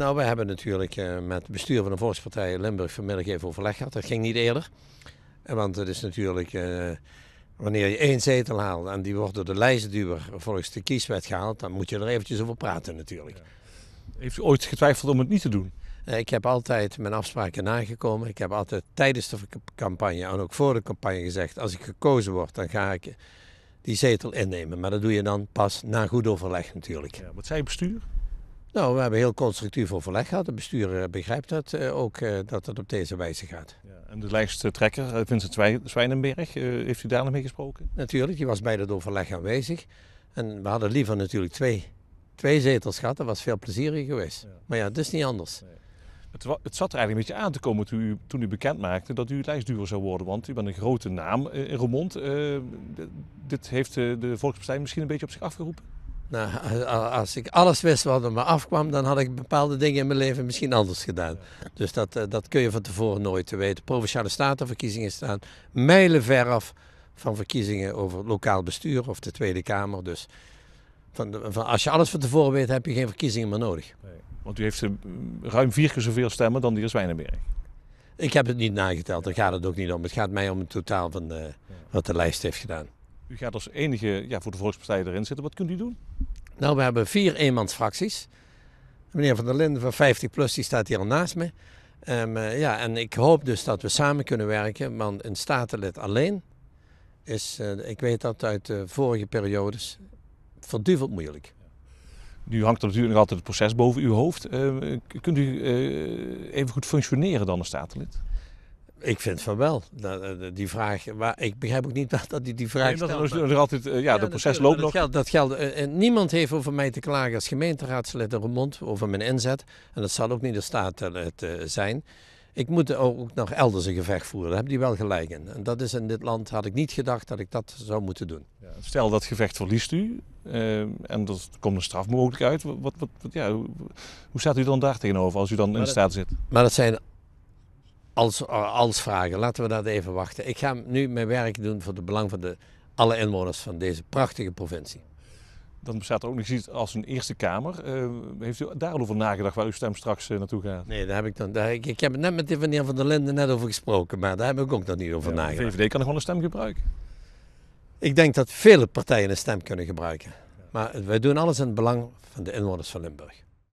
Nou, we hebben natuurlijk eh, met het bestuur van de Volkspartij Limburg vanmiddag even overleg gehad. Dat ging niet eerder. Eh, want het is natuurlijk, eh, wanneer je één zetel haalt en die wordt door de lijstduwer volgens de kieswet gehaald, dan moet je er eventjes over praten natuurlijk. Heeft u ooit getwijfeld om het niet te doen? Ik heb altijd mijn afspraken nagekomen. Ik heb altijd tijdens de campagne en ook voor de campagne gezegd: als ik gekozen word, dan ga ik die zetel innemen. Maar dat doe je dan pas na goed overleg natuurlijk. Ja, wat zei bestuur? Nou, we hebben heel constructief overleg gehad. Het bestuur eh, begrijpt dat eh, ook, eh, dat het op deze wijze gaat. Ja, en de lijsttrekker, Vincent Zwijnenberg, heeft u daar nog mee gesproken? Natuurlijk, die was bij dat overleg aanwezig. En we hadden liever natuurlijk twee, twee zetels gehad. Dat was veel plezieriger geweest. Maar ja, het is niet anders. Het, zat er eigenlijk een beetje aan te komen toen u, toen u bekend maakte dat u lijstduur zou worden. Want u bent een grote naam in Roermond. dit heeft de Volkspartij misschien een beetje op zich afgeroepen? Nou, eh, als ik alles wist wat er me afkwam, dan had ik bepaalde dingen in mijn leven misschien anders gedaan. Dus dat, eh, dat kun je van tevoren nooit weten. Provinciale statenverkiezingen staan mijlenver af van verkiezingen over lokaal bestuur of de Tweede Kamer. Dus van, van, als je alles van tevoren weet, heb je geen verkiezingen meer nodig. want u heeft eh, ruim vier keer zoveel stemmen dan die in Zwijnenberg. Ik heb het niet nageteld, daar gaat het ook niet om. Het gaat mij om het totaal van wat de lijst heeft gedaan. U gaat als enige ja, voor de Volkspartij erin zitten. Wat kunt u doen? Nou, we hebben vier eenmansfracties. Meneer Van der Linden van 50 Plus die staat hier al naast me. Ehm, eh, ja, en ik hoop dus dat we samen kunnen werken, want een statenlid alleen is, eh, ik weet dat uit de vorige periodes, verduveld moeilijk. Nu hangt er natuurlijk nog altijd het proces boven uw hoofd. Ehm, kunt u eh, even goed functioneren dan als statenlid? Ik vind van wel. Nou, eh, die vraag, maar ik begrijp ook niet dat, dat die, die vraag. Nee, dat er, altijd, eh, ja, dat proces loopt nog. dat geldt. Eh, niemand heeft over mij te klagen als gemeenteraadslid Remond over mijn inzet. En dat zal ook niet de staat zijn. Ik moet ook nog elders een gevecht voeren. Daar hebben die wel gelijk in. En dat is in dit land, had ik niet gedacht dat ik dat zou moeten doen. Ja, stel dat gevecht verliest u en er komt een straf mogelijk uit. Wat, wat, ja, hoe staat u dan daar tegenover als u dan in de staat zit? Maar dat zijn als, eh, als vragen. Laten we dat even wachten. Ik ga nu mijn werk doen voor het belang van de, alle inwoners van deze prachtige provincie. Dan bestaat er ook nog iets als een Eerste Kamer. Eh, heeft u daar al over nagedacht waar uw stem straks eh, naartoe gaat? Nee, daar heb ik dan. ik, heb het net met de meneer Van der Linden net over gesproken, maar daar heb ik ook nog niet over nagedacht. De VVD kan gewoon een stem gebruiken. Ik denk dat vele partijen een stem kunnen gebruiken. Maar wij doen alles in het belang van de inwoners van Limburg.